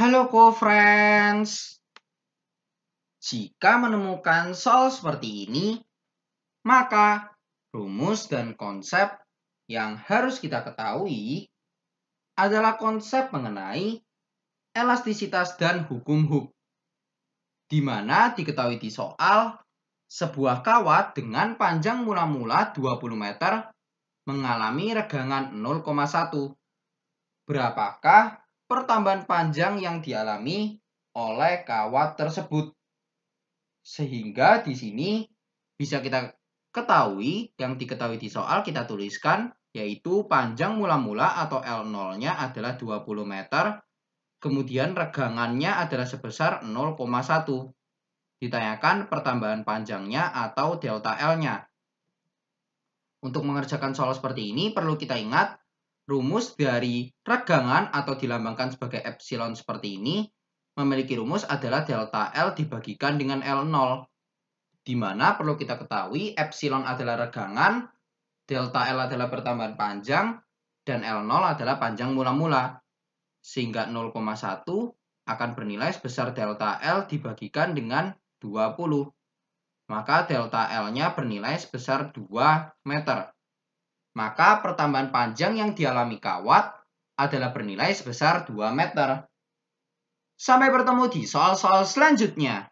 Halo co-friends. Jika menemukan soal seperti ini, maka rumus dan konsep yang harus kita ketahui adalah konsep mengenai elastisitas dan hukum Hooke. Di mana diketahui di soal, sebuah kawat dengan panjang mula-mula 20 meter mengalami regangan 0,1. Berapakah pertambahan panjang yang dialami oleh kawat tersebut. Sehingga di sini bisa kita ketahui, yang diketahui di soal kita tuliskan, yaitu panjang mula-mula atau L0-nya adalah 20 meter, kemudian regangannya adalah sebesar 0,1. Ditanyakan pertambahan panjangnya atau delta L-nya. Untuk mengerjakan soal seperti ini, perlu kita ingat rumus dari regangan atau dilambangkan sebagai epsilon seperti ini memiliki rumus adalah delta L dibagikan dengan L0. Di mana perlu kita ketahui epsilon adalah regangan, delta L adalah pertambahan panjang, dan L0 adalah panjang mula-mula. Sehingga 0,1 akan bernilai sebesar delta L dibagikan dengan 20. Maka delta L-nya bernilai sebesar 2 meter maka pertambahan panjang yang dialami kawat adalah bernilai sebesar 2 meter. Sampai bertemu di soal-soal selanjutnya.